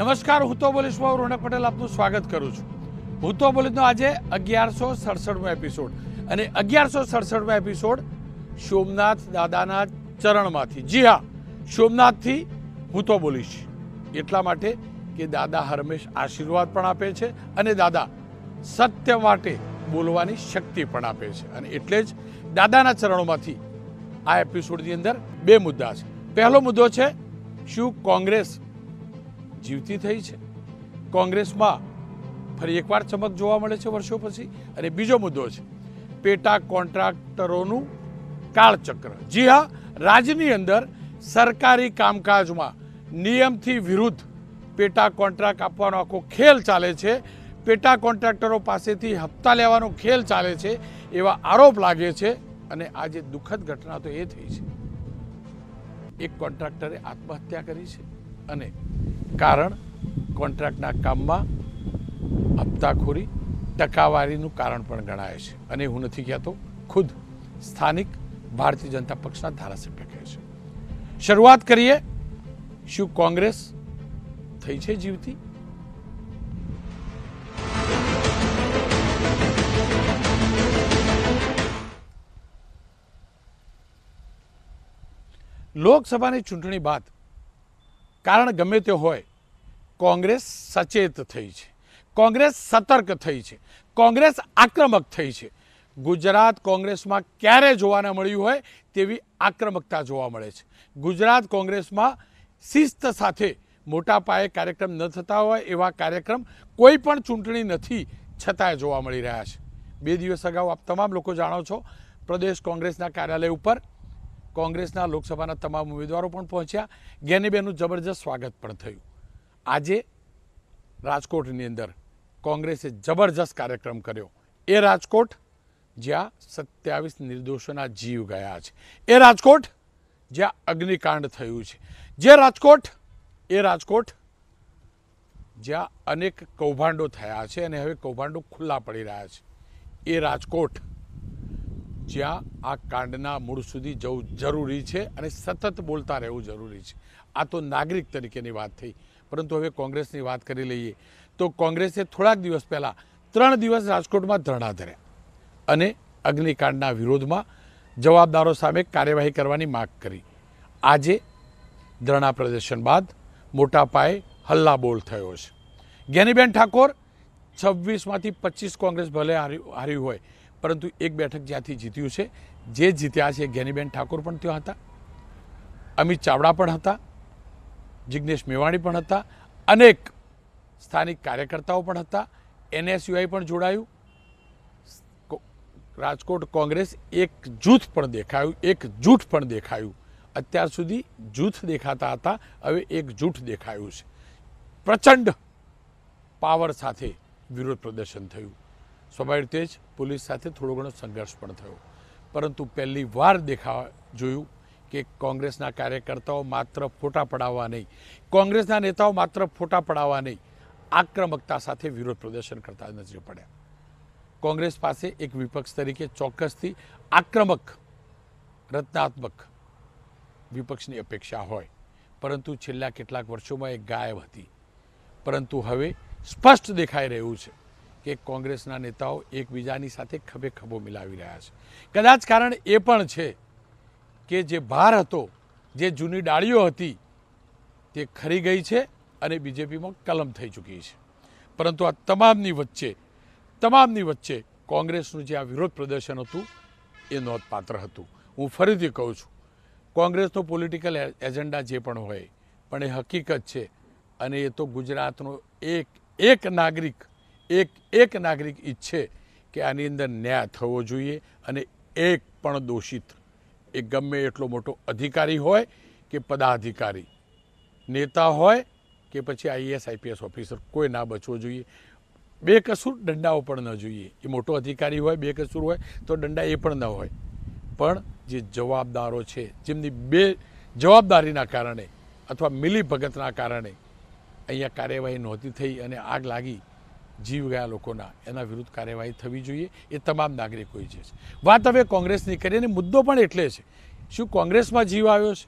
નમસ્કાર હું તો બોલીશ બોલીશમાં રોનક પટેલ આપનું સ્વાગત કરું છું હું તો બોલીશનો આજે અગિયારસો સડસઠમો એપિસોડ અને અગિયારસો સડસઠમો એપિસોડ સોમનાથ દાદાના ચરણમાંથી જી હા સોમનાથથી હું તો બોલીશ એટલા માટે કે દાદા હરમેશ આશીર્વાદ પણ આપે છે અને દાદા સત્ય માટે બોલવાની શક્તિ પણ આપે છે અને એટલે જ દાદાના ચરણોમાંથી આ એપિસોડની અંદર બે મુદ્દા છે પહેલો મુદ્દો છે શું કોંગ્રેસ જીવતી થઈ છે કોંગ્રેસમાં ફરી એકવાર ચમક જોવા મળે છે વર્ષો પછી અને બીજો મુદ્દો છે પેટા કોન્ટ્રાક્ટરોનું કાળચક્ર જી હા રાજ્યની અંદર સરકારી કામકાજમાં નિયમથી વિરુદ્ધ પેટા કોન્ટ્રાક્ટ આપવાનો આખો ખેલ ચાલે છે પેટા કોન્ટ્રાક્ટરો પાસેથી હપ્તા લેવાનો ખેલ ચાલે છે એવા આરોપ લાગે છે અને આજે દુઃખદ ઘટના તો એ થઈ છે એક કોન્ટ્રાક્ટરે આત્મહત્યા કરી છે અને કારણ કોન્ટ્રાક્ટના કામમાં હપ્તાખોરી ટકાવારીનું કારણ પણ ગણાય છે અને હું નથી કહેતો ખુદ સ્થાનિક ભારતીય જનતા પક્ષના ધારાસભ્ય કહે છે શરૂઆત કરીએ શું કોંગ્રેસ થઈ છે જીવતી લોકસભાની ચૂંટણી બાદ કારણ ગમે તે હોય કોંગ્રેસ સચેત થઈ છે કોંગ્રેસ સતર્ક થઈ છે કોંગ્રેસ આક્રમક થઈ છે ગુજરાત કોંગ્રેસમાં ક્યારે જોવાને મળ્યું હોય તેવી આક્રમકતા જોવા મળે છે ગુજરાત કોંગ્રેસમાં શિસ્ત સાથે મોટા પાયે કાર્યક્રમ ન થતા હોય એવા કાર્યક્રમ કોઈ પણ ચૂંટણી નથી છતાંય જોવા મળી રહ્યા છે બે દિવસ અગાઉ આપ તમામ લોકો જાણો છો પ્રદેશ કોંગ્રેસના કાર્યાલય ઉપર કોંગ્રેસના લોકસભાના તમામ ઉમેદવારો પણ પહોંચ્યા જ્ઞાનીબેનનું જબરજસ્ત સ્વાગત પણ થયું આજે રાજકોટની અંદર કોંગ્રેસે જબરજસ્ત કાર્યક્રમ કર્યો એ રાજકોટ જ્યાં સત્યાવીસ નિર્દોષોના જીવ ગયા છે એ રાજકોટ જ્યાં અગ્નિકાંડ થયું છે જે રાજકોટ એ રાજકોટ જ્યાં અનેક કૌભાંડો થયા છે અને હવે કૌભાંડો ખુલ્લા પડી રહ્યા છે એ રાજકોટ જ્યાં આ કાંડના મૂળ સુધી જવું જરૂરી છે અને સતત બોલતા રહેવું જરૂરી છે આ તો નાગરિક તરીકેની વાત થઈ પરંતુ હવે કોંગ્રેસની વાત કરી લઈએ તો કોંગ્રેસે થોડાક દિવસ પહેલાં ત્રણ દિવસ રાજકોટમાં ધરણા ધર્યા અને અગ્નિકાંડના વિરોધમાં જવાબદારો સામે કાર્યવાહી કરવાની માગ કરી આજે ધરણા પ્રદર્શન બાદ મોટા પાયે હલ્લા બોલ થયો છે જ્ઞાનીબેન ઠાકોર છવ્વીસમાંથી પચીસ કોંગ્રેસ ભલે હાર્યું હાર્યું હોય પરંતુ એક બેઠક જ્યાંથી જીત્યું છે જે જીત્યા છે જ્ઞાનીબેન ઠાકોર પણ ત્યાં હતા અમિત ચાવડા પણ હતા જિજ્ઞેશ મેવાણી પણ હતા અનેક સ્થાનિક કાર્યકર્તાઓ પણ હતા એનએસયુઆઈ પણ જોડાયું રાજકોટ કોંગ્રેસ એક જૂથ પણ દેખાયું એક જૂઠ પણ દેખાયું અત્યાર સુધી જૂથ દેખાતા હતા હવે એક જૂઠ દેખાયું છે પ્રચંડ પાવર સાથે વિરોધ પ્રદર્શન થયું સ્વાભાવિક રીતે જ પોલીસ સાથે થોડો ઘણો સંઘર્ષ પણ થયો પરંતુ પહેલી વાર દેખા જોયું કે કોંગ્રેસના કાર્યકર્તાઓ માત્ર ફોટા પડાવવા નહીં કોંગ્રેસના નેતાઓ માત્ર ફોટા પડાવવા નહીં આક્રમકતા સાથે વિરોધ પ્રદર્શન કરતા નજરે પડ્યા કોંગ્રેસ પાસે એક વિપક્ષ તરીકે ચોક્કસથી આક્રમક રત્નાત્મક વિપક્ષની અપેક્ષા હોય પરંતુ છેલ્લા કેટલાક વર્ષોમાં એ ગાયબ હતી પરંતુ હવે સ્પષ્ટ દેખાઈ રહ્યું છે કે કોંગ્રેસના નેતાઓ એકબીજાની સાથે ખભે ખભો મિલાવી રહ્યા છે કદાચ કારણ એ પણ છે કે જે ભાર હતો જે જૂની ડાળીઓ હતી તે ખરી ગઈ છે અને બીજેપીમાં કલમ થઈ ચૂકી છે પરંતુ આ તમામની વચ્ચે તમામની વચ્ચે કોંગ્રેસનું જે આ વિરોધ પ્રદર્શન હતું એ નોંધપાત્ર હતું હું ફરીથી કહું છું કોંગ્રેસનો પોલિટિકલ એજન્ડા જે પણ હોય પણ એ હકીકત છે અને એ તો ગુજરાતનો એક એક નાગરિક એક એક નાગરિક ઈચ્છે કે આની અંદર ન્યાય થવો જોઈએ અને એક પણ દોષિત એ ગમે એટલો મોટો અધિકારી હોય કે પદાધિકારી નેતા હોય કે પછી આઈએસ આઈપીએસ ઓફિસર કોઈ ના બચવો જોઈએ બે કસૂર દંડાઓ પણ ન જોઈએ એ મોટો અધિકારી હોય બે કસૂર હોય તો દંડા એ પણ ન હોય પણ જે જવાબદારો છે જેમની બે જવાબદારીના કારણે અથવા મિલીભગતના કારણે અહીંયા કાર્યવાહી નહોતી થઈ અને આગ લાગી જીવ ગયા લોકોના એના વિરુદ્ધ કાર્યવાહી થવી જોઈએ એ તમામ નાગરિકોએ જે છે વાત હવે કોંગ્રેસની કરી અને મુદ્દો પણ એટલે છે શું કોંગ્રેસમાં જીવ આવ્યો છે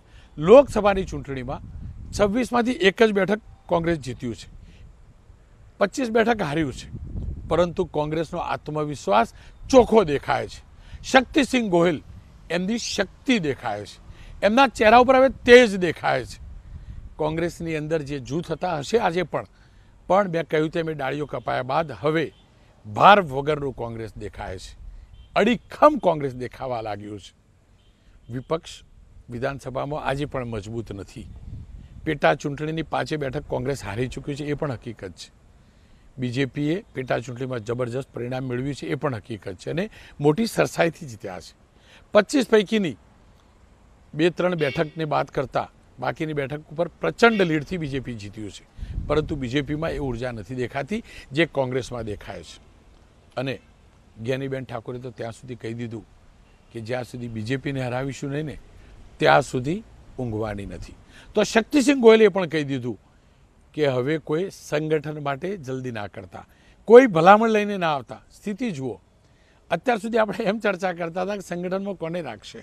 લોકસભાની ચૂંટણીમાં છવ્વીસમાંથી એક જ બેઠક કોંગ્રેસ જીત્યું છે પચીસ બેઠક હાર્યું છે પરંતુ કોંગ્રેસનો આત્મવિશ્વાસ ચોખ્ખો દેખાય છે શક્તિસિંહ ગોહિલ એમની શક્તિ દેખાય છે એમના ચહેરા ઉપર હવે તેજ દેખાય છે કોંગ્રેસની અંદર જે જૂથ હતા હશે આજે પણ પણ મેં કહ્યું તેમ એ ડાળીઓ કપાયા બાદ હવે ભાર વગરનું કોંગ્રેસ દેખાય છે અડીખમ કોંગ્રેસ દેખાવા લાગ્યું છે વિપક્ષ વિધાનસભામાં આજે પણ મજબૂત નથી પેટા ચૂંટણીની પાંચે બેઠક કોંગ્રેસ હારી ચૂક્યું છે એ પણ હકીકત છે બીજેપીએ પેટા ચૂંટણીમાં જબરજસ્ત પરિણામ મેળવ્યું છે એ પણ હકીકત છે અને મોટી સરસાઈથી જીત્યા છે પચીસ પૈકીની બે ત્રણ બેઠકને બાદ કરતાં બાકીની બેઠક ઉપર પ્રચંડ લીડથી બીજેપી જીત્યું છે પરંતુ બીજેપીમાં એ ઉર્જા નથી દેખાતી જે કોંગ્રેસમાં દેખાય છે અને જ્ઞાનીબેન ઠાકોરે તો ત્યાં સુધી કહી દીધું કે જ્યાં સુધી બીજેપીને હરાવીશું નહીં ને ત્યાં સુધી ઊંઘવાની નથી તો શક્તિસિંહ ગોયલે પણ કહી દીધું કે હવે કોઈ સંગઠન માટે જલ્દી ના કરતા કોઈ ભલામણ લઈને ના આવતા સ્થિતિ જુઓ અત્યાર સુધી આપણે એમ ચર્ચા કરતા હતા કે સંગઠનમાં કોને રાખશે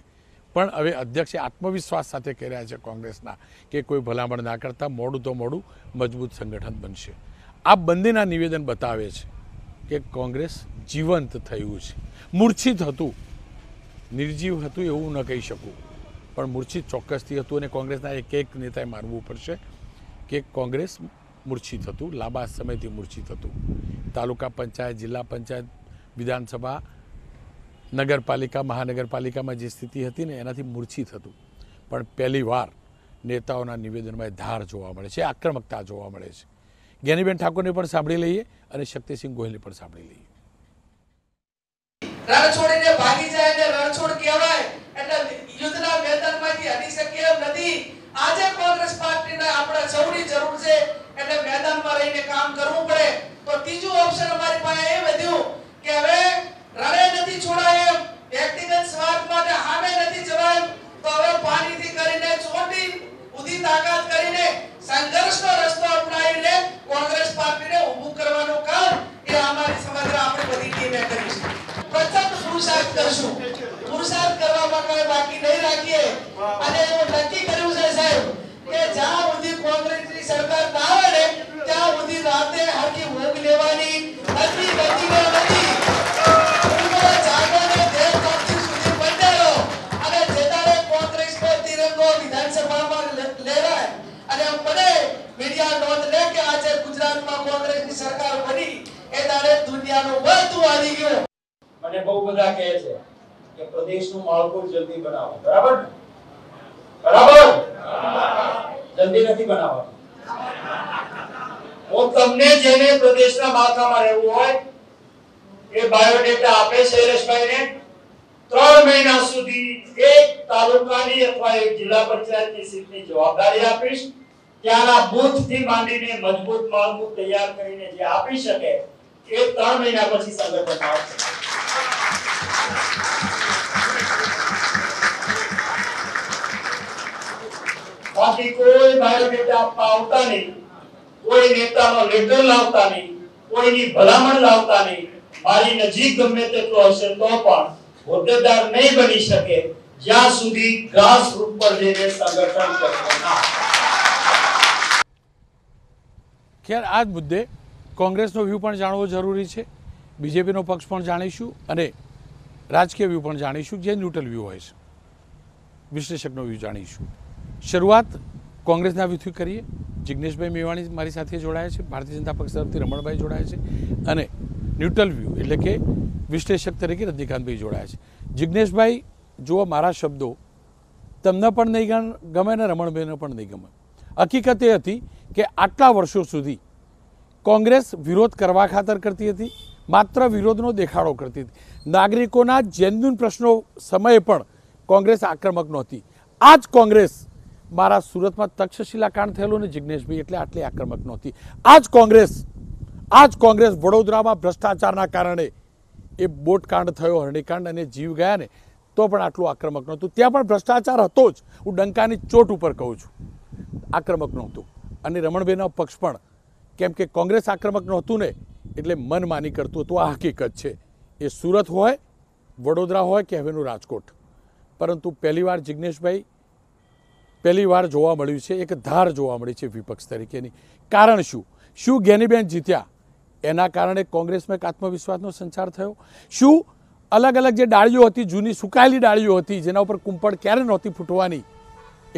પણ હવે અધ્યક્ષે આત્મવિશ્વાસ સાથે કહી રહ્યા છે કોંગ્રેસના કે કોઈ ભલામણ ના કરતાં મોડું તો મોડું મજબૂત સંગઠન બનશે આ બંનેના નિવેદન બતાવે છે કે કોંગ્રેસ જીવંત થયું છે મૂર્છિત હતું નિર્જીવ હતું એવું ન કહી શકું પણ મૂર્છિત ચોક્કસથી હતું અને કોંગ્રેસના એક એક નેતાએ મારવું પડશે કે કોંગ્રેસ મૂર્છિત હતું લાંબા સમયથી મૂર્છિત હતું તાલુકા પંચાયત જિલ્લા પંચાયત વિધાનસભા નગરપાલિકા મહાનગરપાલિકામાં જે સ્થિતિ હતી ને એનાથી મૂર્છિત હતું પણ પહેલીવાર નેતાઓના નિવેદનમાં ધાર જોવા મળે છે આક્રમકતા જોવા મળે છે જ્ઞાનીબેન ઠાકોરને પણ સાંભળી લઈએ અને શક્તિસિંહ ગોહિલને પણ સાંભળી લઈએ રણ ભાગી જાય એટલે રણછોડ કહેવાય એટલે યુદ્ધના મેદાનમાંથી હટી શકીએ એમ નથી આજે કોંગ્રેસ પાર્ટીને આપણે સૌની જરૂર છે એટલે મેદાનમાં રહીને કામ કરવું પડે તો ત્રીજું ઓપ્શન અમારી પાસે એ વધ્યું કે હવે રણે નથી છોડાય વ્યક્તિગત સ્વાર્થ માટે હામે નથી જવાયું તો હવે પાણીથી કરીને ચોટી ઉધી તાકાત કરીને સંઘર્ષનો રસ્તો અપનાવીને કોંગ્રેસ પાર્ટીને ઊભું કરવાનું કામ એ અમારી સમગ્ર આપણી બધી ટીમે કરી છે પ્રચંડ પુરુષાર્થ કરશું પુરુષાર્થ કરવામાં કોઈ બાકી નહીં રાખીએ અને એવું નક્કી કર્યું છે સાહેબ કે જ્યાં સુધી ની સરકાર ના આવે ને આઉટપુટ જલ્દી બનાવો બરાબર બરાબર જલ્દી નથી બનાવવાનું હું તમને જેને પ્રદેશના માથામાં રહેવું હોય એ બાયોડેટા આપે શૈલેષભાઈને ત્રણ મહિના સુધી એક તાલુકાની અથવા એક જિલ્લા પંચાયતની સીટની જવાબદારી આપીશ ત્યાંના બુથ થી માંડીને મજબૂત માળખું તૈયાર કરીને જે આપી શકે એ ત્રણ મહિના પછી સંગઠન આવશે બાકી કોઈ બાયોડેટા આપવા આવતા નહીં કોઈ નેતાનો લેટર લાવતા નહીં કોઈની ભલામણ લાવતા નહીં મારી નજીક ગમે તેટલો હશે તો પણ હોદ્દેદાર નહીં બની શકે જ્યાં સુધી ગ્રાસ રૂટ પર જઈને સંગઠન કરતો ના ખેર આ જ મુદ્દે કોંગ્રેસનો વ્યૂ પણ જાણવો જરૂરી છે બીજેપીનો પક્ષ પણ જાણીશું અને રાજકીય વ્યૂ પણ જાણીશું જે ન્યુટ્રલ વ્યૂ હોય છે વિશ્લેષકનો વ્યૂ જાણીશું શરૂઆત કોંગ્રેસના વ્યૂથી કરીએ જિજ્ઞેશભાઈ મેવાણી મારી સાથે જોડાયા છે ભારતીય જનતા પક્ષ તરફથી રમણભાઈ જોડાયા છે અને ન્યુટ્રલ વ્યૂ એટલે કે વિશ્લેષક તરીકે રજનીકાંતભાઈ જોડાયા છે જિજ્ઞેશભાઈ જુઓ મારા શબ્દો તમને પણ નહીં ગમે ને રમણભાઈને પણ નહીં ગમે હકીકત એ હતી કે આટલા વર્ષો સુધી કોંગ્રેસ વિરોધ કરવા ખાતર કરતી હતી માત્ર વિરોધનો દેખાડો કરતી હતી નાગરિકોના જેન્યુન પ્રશ્નો સમયે પણ કોંગ્રેસ આક્રમક નહોતી આ જ કોંગ્રેસ મારા સુરતમાં તક્ષશિલા કાંડ થયેલું ને જિજ્ઞેશભાઈ એટલે આટલી આક્રમક નહોતી આ જ કોંગ્રેસ આ જ કોંગ્રેસ વડોદરામાં ભ્રષ્ટાચારના કારણે એ બોટકાંડ થયો હરણીકાંડ અને જીવ ગયા ને તો પણ આટલું આક્રમક નહોતું ત્યાં પણ ભ્રષ્ટાચાર હતો જ હું ડંકાની ચોટ ઉપર કહું છું આક્રમક નહોતું અને રમણભાઈનો પક્ષ પણ કેમ કે કોંગ્રેસ આક્રમક નહોતું ને એટલે મનમાની કરતું હતું આ હકીકત છે એ સુરત હોય વડોદરા હોય કે હવેનું રાજકોટ પરંતુ પહેલીવાર જિજ્ઞેશભાઈ પહેલી વાર જોવા મળ્યું છે એક ધાર જોવા મળી છે વિપક્ષ તરીકેની કારણ શું શું ગેનીબેન જીત્યા એના કારણે કોંગ્રેસમાં એક આત્મવિશ્વાસનો સંચાર થયો શું અલગ અલગ જે ડાળીઓ હતી જૂની સુકાયેલી ડાળીઓ હતી જેના ઉપર કુંપળ ક્યારે નહોતી ફૂટવાની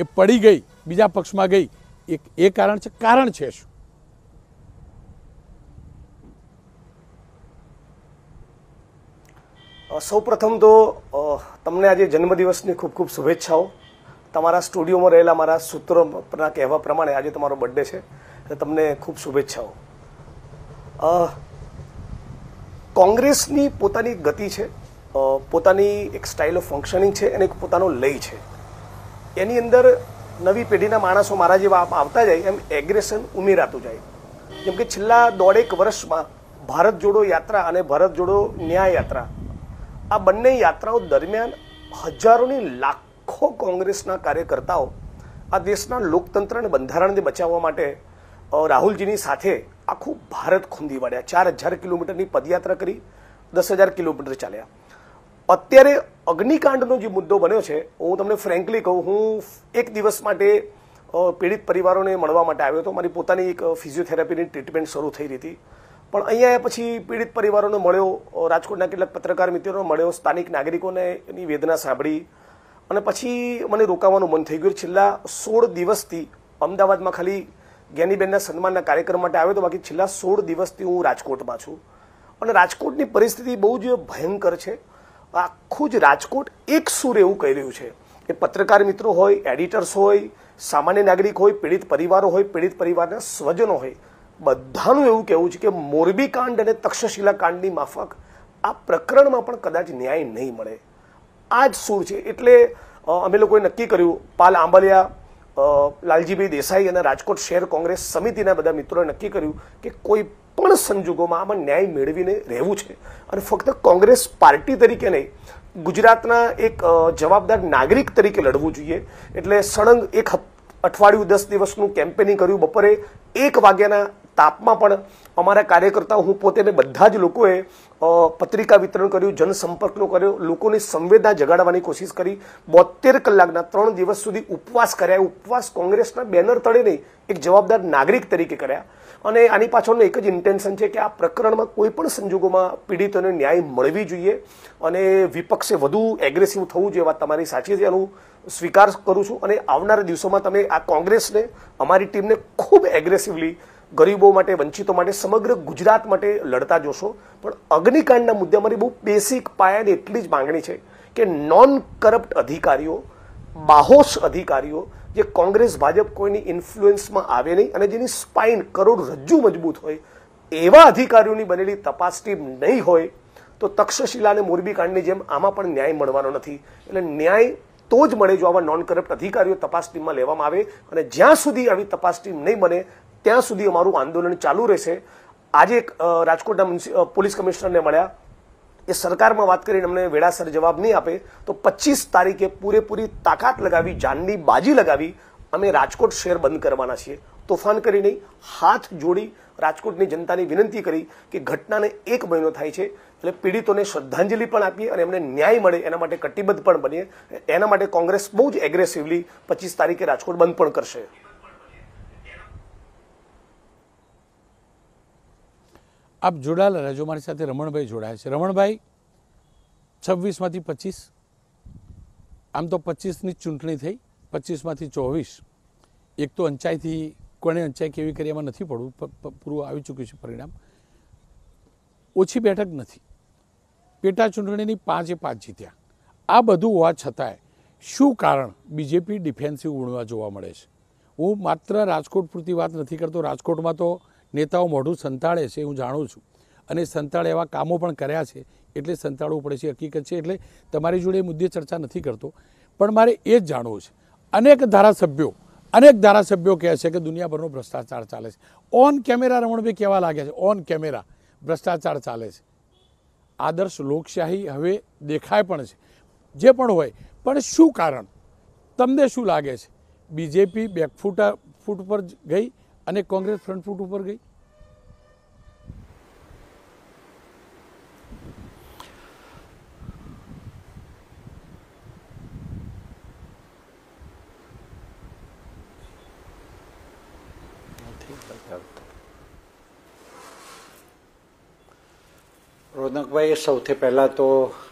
એ પડી ગઈ બીજા પક્ષમાં ગઈ એક એ કારણ છે કારણ છે શું સૌપ્રથમ તો તમને આજે જન્મદિવસની ખૂબ ખૂબ શુભેચ્છાઓ તમારા સ્ટુડિયોમાં રહેલા મારા સૂત્રોના કહેવા પ્રમાણે આજે તમારો બર્થડે છે તમને ખૂબ શુભેચ્છાઓ કોંગ્રેસની પોતાની ગતિ છે પોતાની એક સ્ટાઇલ ઓફ ફંક્શનિંગ છે અને એક પોતાનો લય છે એની અંદર નવી પેઢીના માણસો મારા જેવા આવતા જાય એમ એગ્રેશન ઉમેરાતું જાય કેમ કે છેલ્લા દોઢેક વર્ષમાં ભારત જોડો યાત્રા અને ભારત જોડો ન્યાય યાત્રા આ બંને યાત્રાઓ દરમિયાન હજારોની લાખ લાખો કોંગ્રેસના કાર્યકર્તાઓ આ દેશના લોકતંત્ર અને બંધારણને બચાવવા માટે રાહુલજીની સાથે આખું ભારત ખૂંદી વળ્યા ચાર હજાર કિલોમીટરની પદયાત્રા કરી દસ હજાર કિલોમીટર ચાલ્યા અત્યારે અગ્નિકાંડનો જે મુદ્દો બન્યો છે હું તમને ફ્રેન્કલી કહું હું એક દિવસ માટે પીડિત પરિવારોને મળવા માટે આવ્યો હતો મારી પોતાની એક ફિઝિયોથેરાપીની ટ્રીટમેન્ટ શરૂ થઈ રહી હતી પણ અહીંયા પછી પીડિત પરિવારોને મળ્યો રાજકોટના કેટલાક પત્રકાર મિત્રોને મળ્યો સ્થાનિક નાગરિકોને એની વેદના સાંભળી અને પછી મને રોકાવાનું મન થઈ ગયું છેલ્લા સોળ દિવસથી અમદાવાદમાં ખાલી જ્ઞાનીબેનના સન્માનના કાર્યક્રમ માટે આવ્યો તો બાકી છેલ્લા સોળ દિવસથી હું રાજકોટમાં છું અને રાજકોટની પરિસ્થિતિ બહુ જ ભયંકર છે આખું જ રાજકોટ એક સૂર એવું કહી રહ્યું છે એ પત્રકાર મિત્રો હોય એડિટર્સ હોય સામાન્ય નાગરિક હોય પીડિત પરિવારો હોય પીડિત પરિવારના સ્વજનો હોય બધાનું એવું કહેવું છે કે મોરબી કાંડ અને તક્ષશિલા કાંડની માફક આ પ્રકરણમાં પણ કદાચ ન્યાય નહીં મળે આ જ સૂર છે એટલે અમે લોકોએ નક્કી કર્યું પાલ આંબલિયા લાલજીભાઈ દેસાઈ અને રાજકોટ શહેર કોંગ્રેસ સમિતિના બધા મિત્રોએ નક્કી કર્યું કે કોઈ પણ સંજોગોમાં આમાં ન્યાય મેળવીને રહેવું છે અને ફક્ત કોંગ્રેસ પાર્ટી તરીકે નહીં ગુજરાતના એક જવાબદાર નાગરિક તરીકે લડવું જોઈએ એટલે સળંગ એક અઠવાડિયું દસ દિવસનું કેમ્પેનિંગ કર્યું બપોરે એક વાગ્યાના તાપમાં પણ અમારા કાર્યકર્તાઓ હું પોતે બધા જ લોકોએ પત્રિકા વિતરણ કર્યું જનસંપર્કનો કર્યો લોકોની સંવેદના જગાડવાની કોશિશ કરી બોતેર કલાકના ત્રણ દિવસ સુધી ઉપવાસ કર્યા ઉપવાસ કોંગ્રેસના બેનર તળે નહીં એક જવાબદાર નાગરિક તરીકે કર્યા અને આની પાછળનું એક જ ઇન્ટેન્શન છે કે આ પ્રકરણમાં કોઈ પણ સંજોગોમાં પીડિતોને ન્યાય મળવી જોઈએ અને વિપક્ષે વધુ એગ્રેસિવ થવું જોઈએ વાત તમારી સાચી છે એનું સ્વીકાર કરું છું અને આવનારા દિવસોમાં તમે આ કોંગ્રેસને અમારી ટીમને ખૂબ એગ્રેસિવલી ગરીબો માટે વંચિતો માટે સમગ્ર ગુજરાત માટે લડતા જોશો પણ અગ્નિકાંડના મુદ્દે અમારી બહુ બેસિક પાયાની એટલી જ માંગણી છે કે નોન કરપ્ટ અધિકારીઓ બાહોશ અધિકારીઓ જે કોંગ્રેસ ભાજપ કોઈની ઇન્ફ્લુઅન્સમાં આવે નહીં અને જેની સ્પાઇન કરોડ રજ્જુ મજબૂત હોય એવા અધિકારીઓની બનેલી તપાસ ટીમ નહીં હોય તો તક્ષશિલા અને મોરબી કાંડની જેમ આમાં પણ ન્યાય મળવાનો નથી એટલે ન્યાય તો જ મળે જો આવા નોન કરપ્ટ અધિકારીઓ તપાસ ટીમમાં લેવામાં આવે અને જ્યાં સુધી આવી તપાસ ટીમ નહીં બને ત્યાં સુધી અમારું આંદોલન ચાલુ રહેશે આજે રાજકોટના પોલીસ કમિશનરને મળ્યા એ સરકારમાં વાત કરીને અમને વેળાસર જવાબ નહીં આપે તો પચીસ તારીખે પૂરેપૂરી તાકાત લગાવી જાનની બાજી લગાવી અમે રાજકોટ શહેર બંધ કરવાના છીએ તોફાન કરી નહીં હાથ જોડી રાજકોટની જનતાની વિનંતી કરી કે ઘટનાને એક મહિનો થાય છે એટલે પીડિતોને શ્રદ્ધાંજલિ પણ આપીએ અને એમને ન્યાય મળે એના માટે કટિબદ્ધ પણ બનીએ એના માટે કોંગ્રેસ બહુ જ એગ્રેસિવલી પચીસ તારીખે રાજકોટ બંધ પણ કરશે આપ જોડાયેલા રહેજો મારી સાથે રમણભાઈ જોડાયા છે રમણભાઈ છવ્વીસમાંથી પચીસ આમ તો પચીસની ચૂંટણી થઈ પચીસમાંથી ચોવીસ એક તો અંચાઈથી કોણે અંચાઈ કેવી કરી એમાં નથી પડવું પૂરું આવી ચૂક્યું છે પરિણામ ઓછી બેઠક નથી પેટા ચૂંટણીની પાંચે પાંચ જીત્યા આ બધું હોવા છતાંય શું કારણ બીજેપી ડિફેન્સિવ ઉણવા જોવા મળે છે હું માત્ર રાજકોટ પૂરતી વાત નથી કરતો રાજકોટમાં તો નેતાઓ મોઢું સંતાડે છે હું જાણું છું અને સંતાડ એવા કામો પણ કર્યા છે એટલે સંતાડવું પડે છે હકીકત છે એટલે તમારી જોડે મુદ્દે ચર્ચા નથી કરતો પણ મારે એ જ જાણવું છે અનેક ધારાસભ્યો અનેક ધારાસભ્યો કહે છે કે દુનિયાભરનો ભ્રષ્ટાચાર ચાલે છે ઓન કેમેરા રમણભાઈ કહેવા લાગ્યા છે ઓન કેમેરા ભ્રષ્ટાચાર ચાલે છે આદર્શ લોકશાહી હવે દેખાય પણ છે જે પણ હોય પણ શું કારણ તમને શું લાગે છે બીજેપી બેકફૂટ ફૂટ પર ગઈ અને કોંગ્રેસ ફ્રન્ટ ફૂટ ઉપર ગઈ રોનકભાઈ સૌથી પહેલાં તો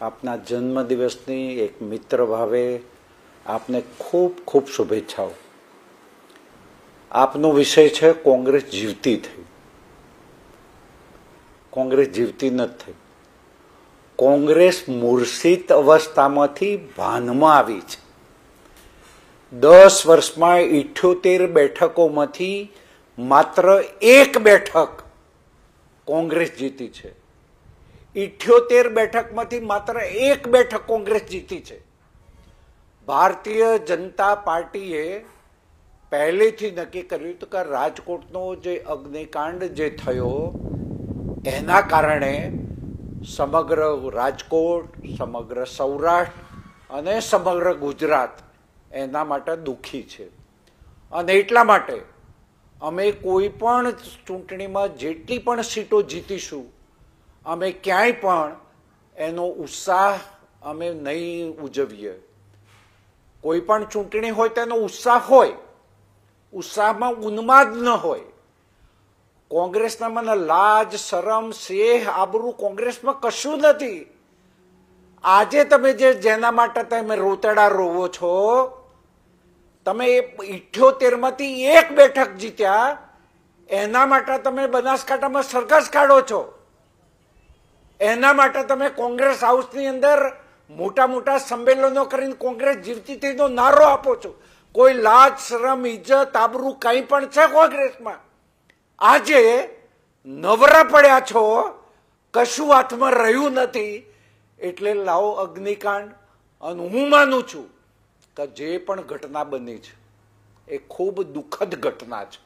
આપના જન્મદિવસની એક મિત્ર ભાવે આપને ખૂબ ખૂબ શુભેચ્છાઓ આપનો વિષય છે કોંગ્રેસ જીવતી થઈ કોંગ્રેસ જીવતી નથી થઈ કોંગ્રેસ મૂર્છિત અવસ્થામાંથી ભાનમાં આવી છે દસ વર્ષમાં ઇઠ્યોતેર બેઠકોમાંથી માત્ર એક બેઠક કોંગ્રેસ જીતી છે ઇઠ્યોતેર બેઠકમાંથી માત્ર એક બેઠક કોંગ્રેસ જીતી છે ભારતીય જનતા પાર્ટીએ પહેલેથી નક્કી કર્યું હતું કે રાજકોટનો જે અગ્નિકાંડ જે થયો એના કારણે સમગ્ર રાજકોટ સમગ્ર સૌરાષ્ટ્ર અને સમગ્ર ગુજરાત એના માટે દુઃખી છે અને એટલા માટે અમે કોઈ પણ ચૂંટણીમાં જેટલી પણ સીટો જીતીશું અમે ક્યાંય પણ એનો ઉત્સાહ અમે નહીં ઉજવીએ કોઈ પણ ચૂંટણી હોય તેનો ઉત્સાહ હોય ઉત્સાહમાં ઉન્માદ ન હોય કોંગ્રેસના મને લાજ શરમ સેહ આબરૂ કોંગ્રેસમાં કશું નથી આજે તમે જે જેના માટે તમે રોતડા રોવો છો તમે ઇઠ્યોતેરમાંથી એક બેઠક જીત્યા એના માટે તમે બનાસકાંઠામાં સરઘસ કાઢો છો એના માટે તમે કોંગ્રેસ હાઉસની અંદર મોટા મોટા સંમેલનો કરીને કોંગ્રેસ જીવતી થઈનો નારો આપો છો કોઈ લાજ શ્રમ ઇજ્જત આબરૂ કંઈ પણ છે કોંગ્રેસમાં આજે નવરા પડ્યા છો કશું હાથમાં રહ્યું નથી એટલે લાવો અગ્નિકાંડ અને હું માનું છું કે જે પણ ઘટના બની છે એ ખૂબ દુઃખદ ઘટના છે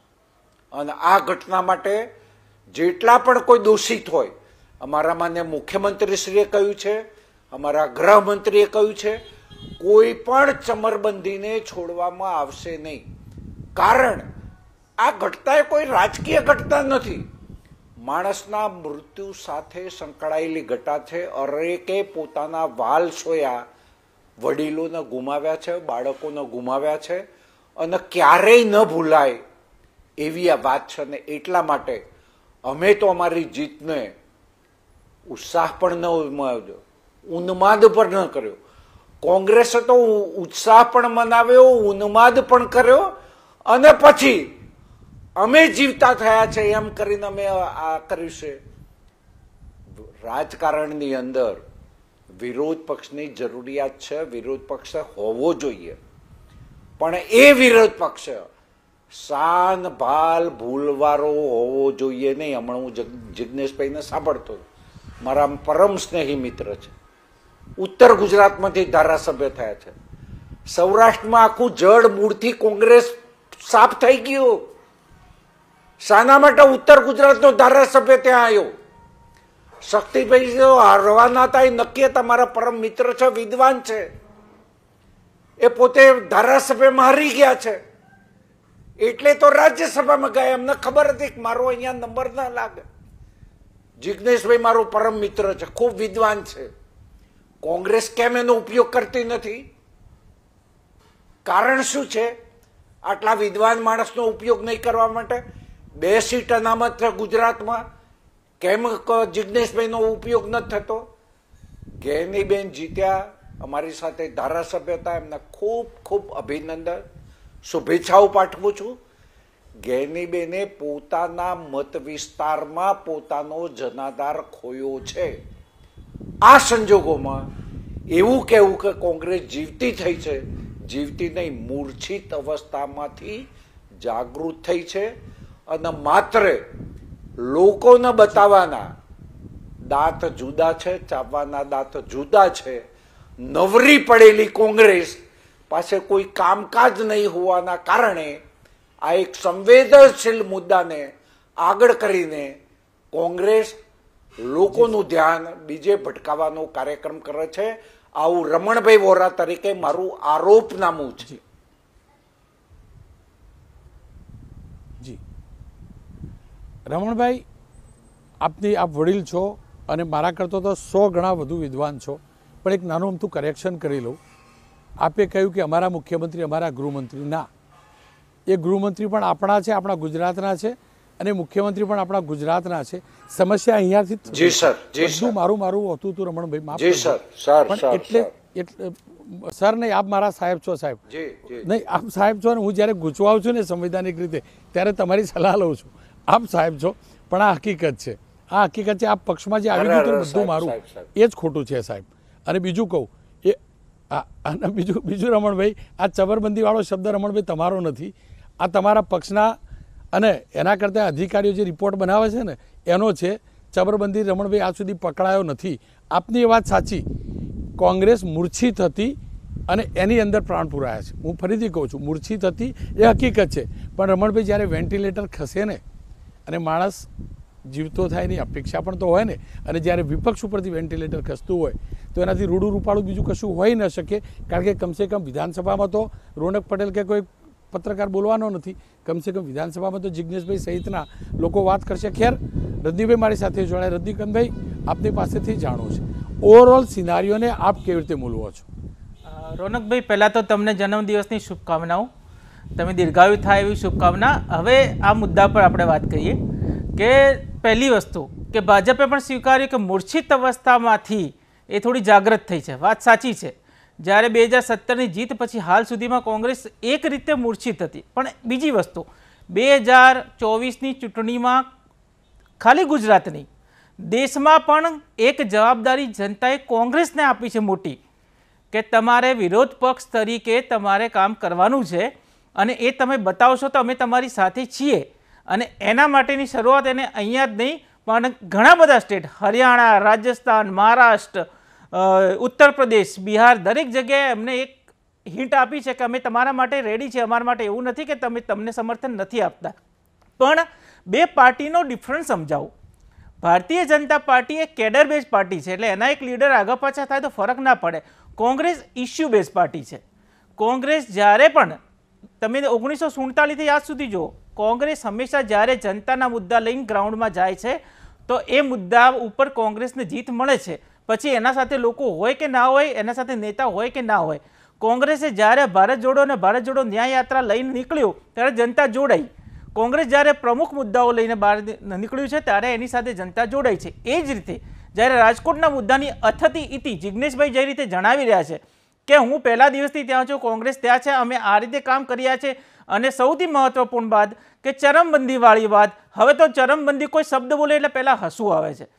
અને આ ઘટના માટે જેટલા પણ કોઈ દોષિત હોય અમારા માન્ય મુખ્યમંત્રીશ્રીએ કહ્યું છે અમારા ગૃહમંત્રીએ કહ્યું છે કોઈ પણ ચમરબંધીને છોડવામાં આવશે નહીં કારણ આ ઘટના એ કોઈ રાજકીય ઘટના નથી માણસના મૃત્યુ સાથે સંકળાયેલી ઘટા છે અરેકે પોતાના વાલ સોયા વડીલોને ગુમાવ્યા છે બાળકોને ગુમાવ્યા છે અને ક્યારેય ન ભૂલાય એવી આ વાત છે ને એટલા માટે અમે તો અમારી જીતને ઉત્સાહ પણ ન ઉમાવ્યો ઉન્માદ પણ ન કર્યો કોંગ્રેસે તો ઉત્સાહ પણ મનાવ્યો ઉન્માદ પણ કર્યો અને પછી અમે જીવતા થયા છે એમ કરીને અમે આ કર્યું છે રાજકારણની અંદર વિરોધ પક્ષની જરૂરિયાત છે વિરોધ પક્ષ હોવો જોઈએ પણ એ વિરોધ પક્ષ શાન ભાલ ભૂલવારો હોવો જોઈએ નહીં હમણાં હું જિજ્ઞેશભાઈને સાંભળતો હતો મારા પરમ સ્નેહી મિત્ર છે ઉત્તર ગુજરાતમાંથી ધારાસભ્ય થયા છે સૌરાષ્ટ્રમાં આખું જડ મૂળથી કોંગ્રેસ સાફ થઈ ગયું શાના માટે ઉત્તર ગુજરાતનો ધારાસભ્ય ત્યાં આવ્યો શક્તિભાઈ જો રવાના હતા એ નક્કી તમારા પરમ મિત્ર છે વિદ્વાન છે એ પોતે ધારાસભ્યમાં હારી ગયા છે એટલે તો રાજ્યસભામાં ગયા એમને ખબર હતી કે મારો અહીંયા નંબર ના લાગે જિગ્નેશભાઈ મારો પરમ મિત્ર છે ખૂબ વિદ્વાન છે કોંગ્રેસ કેમ એનો ઉપયોગ કરતી નથી કારણ શું છે આટલા વિદ્વાન માણસનો ઉપયોગ નહીં કરવા માટે બે સીટ અનામત છે ગુજરાતમાં કેમ જિગ્નેશભાઈનો ઉપયોગ નથી થતો ગેનીબેન જીત્યા અમારી સાથે ધારાસભ્ય હતા એમના ખૂબ ખૂબ અભિનંદન શુભેચ્છાઓ પાઠવું છું ગેનીબેને પોતાના મત વિસ્તારમાં પોતાનો જનાધાર ખોયો છે આ સંજોગોમાં એવું કહેવું કે કોંગ્રેસ જીવતી થઈ છે જીવતી નહીં મૂર્છિત અવસ્થામાંથી જાગૃત થઈ છે અને માત્ર લોકોને બતાવવાના દાંત જુદા છે ચાવવાના દાંત જુદા છે નવરી પડેલી કોંગ્રેસ પાસે કોઈ કામકાજ નહીં હોવાના કારણે આ એક સંવેદનશીલ મુદ્દાને આગળ કરીને કોંગ્રેસ લોકોનું ધ્યાન બીજે ભટકાવવાનો કાર્યક્રમ કરે છે આવું રમણભાઈ વોરા તરીકે મારું આરોપનામું છે જી રમણભાઈ આપની આપ વડીલ છો અને મારા કરતાં તો સો ગણા વધુ વિદ્વાન છો પણ એક નાનું અમથું કરેક્શન કરી લઉં આપે કહ્યું કે અમારા મુખ્યમંત્રી અમારા ગૃહમંત્રી ના એ ગૃહમંત્રી પણ આપણા છે આપણા ગુજરાતના છે અને મુખ્યમંત્રી પણ આપણા ગુજરાતના છે સમસ્યા અહીંયાથી જી સર જી મારું મારું હતું તું રમણભાઈ માફ જી સર સર એટલે એટલે સર નહીં આપ મારા સાહેબ છો સાહેબ નહીં આપ સાહેબ છો ને હું જ્યારે ગૂંચવાઉં છું ને સંવિધાનિક રીતે ત્યારે તમારી સલાહ લઉં છું આપ સાહેબ છો પણ આ હકીકત છે આ હકીકત છે આ પક્ષમાં જે આવી ગયું બધું મારું એ જ ખોટું છે સાહેબ અને બીજું કહું એ અને બીજું બીજું રમણભાઈ આ ચબરબંધીવાળો શબ્દ રમણભાઈ તમારો નથી આ તમારા પક્ષના અને એના કરતાં અધિકારીઓ જે રિપોર્ટ બનાવે છે ને એનો છે ચબરબંધી રમણભાઈ આજ સુધી પકડાયો નથી આપની એ વાત સાચી કોંગ્રેસ મૂર્છિત હતી અને એની અંદર પ્રાણ પુરાયા છે હું ફરીથી કહું છું મૂર્છિત હતી એ હકીકત છે પણ રમણભાઈ જ્યારે વેન્ટિલેટર ખસે ને અને માણસ જીવતો થાય એની અપેક્ષા પણ તો હોય ને અને જ્યારે વિપક્ષ ઉપરથી વેન્ટિલેટર ખસતું હોય તો એનાથી રૂડું રૂપાળું બીજું કશું હોઈ ન શકે કારણ કે કમસે કમ વિધાનસભામાં તો રોનક પટેલ કે કોઈ પત્રકાર બોલવાનો નથી કમસે કમ વિધાનસભામાં તો જિજ્ઞેશભાઈ સહિતના લોકો વાત કરશે ખેર રદ્દીભાઈ મારી સાથે જોડાય રદ્દીકનભાઈ આપની પાસેથી જાણવું છે ઓવરઓલ સિનારીઓને આપ કેવી રીતે મૂલવો છો રોનકભાઈ પહેલાં તો તમને જન્મદિવસની શુભકામનાઓ તમે દીર્ઘાયુ થાય એવી શુભકામના હવે આ મુદ્દા પર આપણે વાત કરીએ કે પહેલી વસ્તુ કે ભાજપે પણ સ્વીકાર્યું કે મૂર્છિત અવસ્થામાંથી એ થોડી જાગૃત થઈ છે વાત સાચી છે જ્યારે બે હજાર સત્તરની જીત પછી હાલ સુધીમાં કોંગ્રેસ એક રીતે મૂર્છિત હતી પણ બીજી વસ્તુ બે હજાર ચોવીસની ચૂંટણીમાં ખાલી ગુજરાતની દેશમાં પણ એક જવાબદારી જનતાએ કોંગ્રેસને આપી છે મોટી કે તમારે વિરોધ પક્ષ તરીકે તમારે કામ કરવાનું છે અને એ તમે બતાવશો તો અમે તમારી સાથે છીએ અને એના માટેની શરૂઆત એને અહીંયા જ નહીં પણ ઘણા બધા સ્ટેટ હરિયાણા રાજસ્થાન મહારાષ્ટ્ર ઉત્તર પ્રદેશ બિહાર દરેક જગ્યાએ અમને એક હિન્ટ આપી છે કે અમે તમારા માટે રેડી છે અમારા માટે એવું નથી કે તમે તમને સમર્થન નથી આપતા પણ બે પાર્ટીનો ડિફરન્સ સમજાવો ભારતીય જનતા પાર્ટી એ કેડર બેઝ પાર્ટી છે એટલે એના એક લીડર આગળ પાછા થાય તો ફરક ના પડે કોંગ્રેસ ઇસ્યુ બેઝ પાર્ટી છે કોંગ્રેસ જ્યારે પણ તમે ઓગણીસો સુડતાલીસથી આજ સુધી જુઓ કોંગ્રેસ હંમેશા જ્યારે જનતાના મુદ્દા લઈને ગ્રાઉન્ડમાં જાય છે તો એ મુદ્દા ઉપર કોંગ્રેસને જીત મળે છે પછી એના સાથે લોકો હોય કે ના હોય એના સાથે નેતા હોય કે ના હોય કોંગ્રેસે જ્યારે ભારત જોડો અને ભારત જોડો ન્યાય યાત્રા લઈને નીકળ્યું ત્યારે જનતા જોડાઈ કોંગ્રેસ જ્યારે પ્રમુખ મુદ્દાઓ લઈને બહાર નીકળ્યું છે ત્યારે એની સાથે જનતા જોડાઈ છે એ જ રીતે જ્યારે રાજકોટના મુદ્દાની અથતી ઇતિ જિજ્ઞેશભાઈ જે રીતે જણાવી રહ્યા છે કે હું પહેલા દિવસથી ત્યાં છું કોંગ્રેસ ત્યાં છે અમે આ રીતે કામ કર્યા છે અને સૌથી મહત્વપૂર્ણ વાત કે ચરમબંધીવાળી વાત હવે તો ચરમબંધી કોઈ શબ્દ બોલે એટલે પહેલાં હસવું આવે છે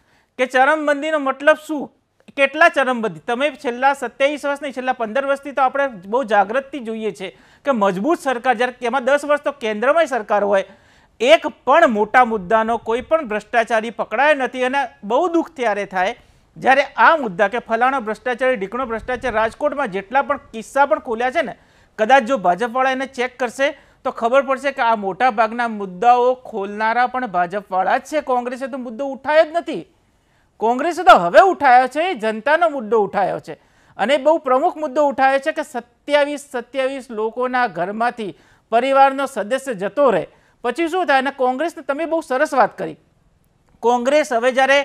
કે ચરમબંધીનો મતલબ શું કેટલા ચરમબદ્ધ તમે છેલ્લા સત્યાવીસ વર્ષ નહીં છેલ્લા પંદર વર્ષથી તો આપણે બહુ જાગૃતથી જોઈએ છે કે મજબૂત સરકાર જ્યારે એમાં દસ વર્ષ તો કેન્દ્રમાં સરકાર હોય એક પણ મોટા મુદ્દાનો કોઈ પણ ભ્રષ્ટાચારી પકડાયો નથી અને બહુ દુઃખ ત્યારે થાય જ્યારે આ મુદ્દા કે ફલાણો ભ્રષ્ટાચારી ઢીકણો ભ્રષ્ટાચાર રાજકોટમાં જેટલા પણ કિસ્સા પણ ખોલ્યા છે ને કદાચ જો ભાજપવાળા એને ચેક કરશે તો ખબર પડશે કે આ મોટા ભાગના મુદ્દાઓ ખોલનારા પણ ભાજપવાળા જ છે કોંગ્રેસે તો મુદ્દો ઉઠાયો જ નથી કોંગ્રેસ તો હવે ઉઠાવ્યો છે એ જનતાનો મુદ્દો ઉઠાવ્યો છે અને બહુ પ્રમુખ મુદ્દો ઉઠાવ્યો છે કે સત્યાવીસ સત્યાવીસ લોકોના ઘરમાંથી પરિવારનો સદસ્ય જતો રહે પછી શું થાય અને કોંગ્રેસને તમે બહુ સરસ વાત કરી કોંગ્રેસ હવે જ્યારે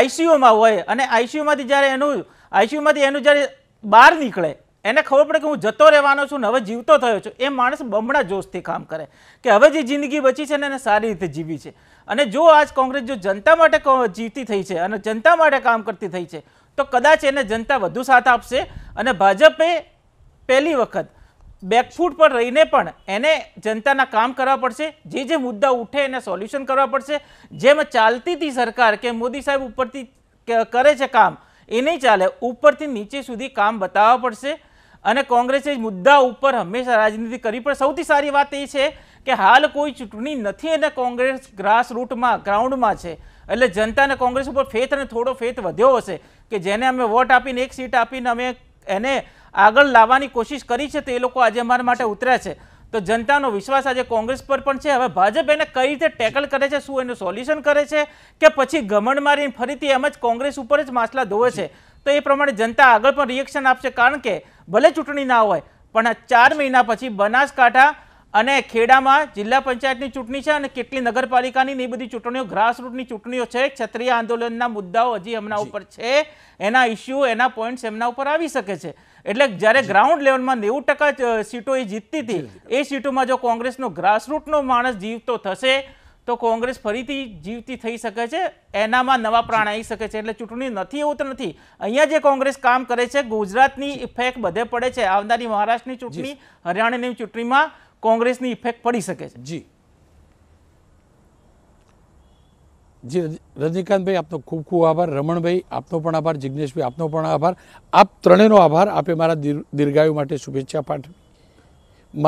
આઈસીયુમાં હોય અને આઈસીયુમાંથી જ્યારે એનું આઈસીયુમાંથી એનું જ્યારે બહાર નીકળે એને ખબર પડે કે હું જતો રહેવાનો છું ને હવે જીવતો થયો છું એ માણસ બમણા જોશથી કામ કરે કે હવે જે જિંદગી બચી છે ને એને સારી રીતે જીવી છે અને જો આજ કોંગ્રેસ જો જનતા માટે જીવતી થઈ છે અને જનતા માટે કામ કરતી થઈ છે તો કદાચ એને જનતા વધુ સાથ આપશે અને ભાજપે પહેલી વખત બેકફૂટ પર રહીને પણ એને જનતાના કામ કરવા પડશે જે જે મુદ્દા ઉઠે એને સોલ્યુશન કરવા પડશે જેમ ચાલતી હતી સરકાર કે મોદી સાહેબ ઉપરથી કરે છે કામ એ નહીં ચાલે ઉપરથી નીચે સુધી કામ બતાવવા પડશે અને કોંગ્રેસે મુદ્દા ઉપર હંમેશા રાજનીતિ કરી પણ સૌથી સારી વાત એ છે કે હાલ કોઈ ચૂંટણી નથી અને કોંગ્રેસ ગ્રાસરૂટમાં ગ્રાઉન્ડમાં છે એટલે જનતાને કોંગ્રેસ ઉપર ફેથ અને થોડો ફેથ વધ્યો હશે કે જેને અમે વોટ આપીને એક સીટ આપીને અમે એને આગળ લાવવાની કોશિશ કરી છે તો એ લોકો આજે અમારા માટે ઉતર્યા છે તો જનતાનો વિશ્વાસ આજે કોંગ્રેસ પર પણ છે હવે ભાજપ એને કઈ રીતે ટેકલ કરે છે શું એનું સોલ્યુશન કરે છે કે પછી ગમણ મારીને ફરીથી એમ જ કોંગ્રેસ ઉપર જ માછલા ધોવે છે તો એ પ્રમાણે જનતા આગળ પણ રિએક્શન આપશે કારણ કે ભલે ચૂંટણી ના હોય પણ આ ચાર મહિના પછી બનાસકાંઠા અને ખેડામાં જિલ્લા પંચાયતની ચૂંટણી છે અને કેટલી નગરપાલિકાની એ બધી ચૂંટણીઓ ગ્રાસરૂટની ચૂંટણીઓ છે ક્ષત્રિય આંદોલનના મુદ્દાઓ હજી એમના ઉપર છે એના ઇસ્યુ એના પોઈન્ટ્સ એમના ઉપર આવી શકે છે એટલે જ્યારે ગ્રાઉન્ડ લેવલમાં નેવું ટકા સીટો એ જીતતી હતી એ સીટોમાં જો કોંગ્રેસનો ગ્રાસરૂટનો માણસ જીવતો થશે તો કોંગ્રેસ ફરીથી જીવતી થઈ શકે છે એનામાં નવા પ્રાણ આવી શકે છે એટલે ચૂંટણી નથી એવું તો નથી અહીંયા જે કોંગ્રેસ કામ કરે છે ગુજરાતની ઇફેક્ટ બધે પડે છે આવનારી મહારાષ્ટ્રની ચૂંટણી હરિયાણાની ચૂંટણીમાં કોંગ્રેસની ઇફેક્ટ પડી શકે છે જી જી રજનીકાંતભાઈ આપનો ખૂબ ખૂબ આભાર રમણભાઈ આપનો પણ આભાર જિજ્ઞેશભાઈ આપનો પણ આભાર આપ ત્રણેયનો આભાર આપે મારા દીર્ઘાયુ માટે શુભેચ્છા પાઠવી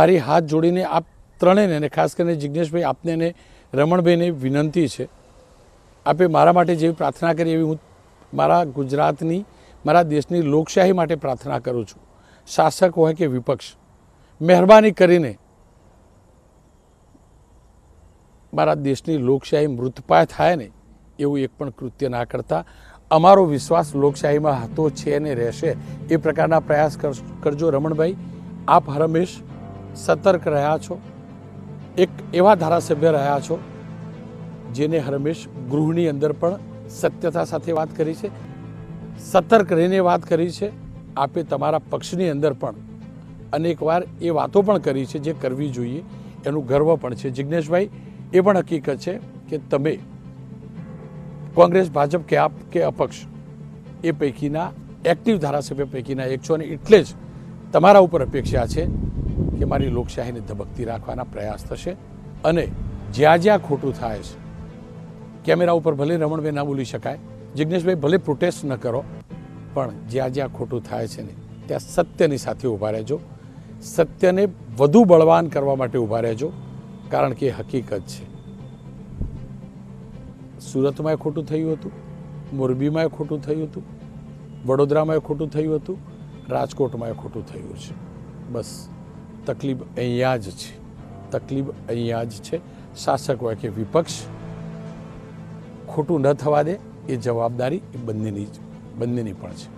મારી હાથ જોડીને આપ ત્રણેયને અને ખાસ કરીને જિજ્ઞેશભાઈ આપને અને રમણભાઈને વિનંતી છે આપે મારા માટે જેવી પ્રાર્થના કરી એવી હું મારા ગુજરાતની મારા દેશની લોકશાહી માટે પ્રાર્થના કરું છું શાસક હોય કે વિપક્ષ મહેરબાની કરીને મારા દેશની લોકશાહી મૃતપાય થાય ને એવું એક પણ કૃત્ય ના કરતા અમારો વિશ્વાસ લોકશાહીમાં હતો છે અને રહેશે એ પ્રકારના પ્રયાસ કરજો રમણભાઈ આપ હરમેશ સતર્ક રહ્યા છો એક એવા ધારાસભ્ય રહ્યા છો જેને હરમેશ ગૃહની અંદર પણ સત્યતા સાથે વાત કરી છે સતર્ક રહીને વાત કરી છે આપે તમારા પક્ષની અંદર પણ અનેકવાર એ વાતો પણ કરી છે જે કરવી જોઈએ એનું ગર્વ પણ છે જિજ્ઞેશભાઈ એ પણ હકીકત છે કે તમે કોંગ્રેસ ભાજપ કે આપ કે અપક્ષ એ પૈકીના એક્ટિવ ધારાસભ્ય પૈકીના એક છો અને એટલે જ તમારા ઉપર અપેક્ષા છે કે મારી લોકશાહીને ધબકતી રાખવાના પ્રયાસ થશે અને જ્યાં જ્યાં ખોટું થાય છે કેમેરા ઉપર ભલે રમણભાઈ ના બોલી શકાય જિજ્ઞેશભાઈ ભલે પ્રોટેસ્ટ ન કરો પણ જ્યાં જ્યાં ખોટું થાય છે ને ત્યાં સત્યની સાથે ઊભા રહેજો સત્યને વધુ બળવાન કરવા માટે ઊભા રહેજો કારણ કે હકીકત છે સુરતમાંય ખોટું થયું હતું મોરબીમાંય ખોટું થયું હતું વડોદરામાંય ખોટું થયું હતું રાજકોટમાંય ખોટું થયું છે બસ તકલીફ અહીંયા જ છે તકલીફ અહીંયા જ છે શાસક હોય કે વિપક્ષ ખોટું ન થવા દે એ જવાબદારી એ બંનેની જ બંનેની પણ છે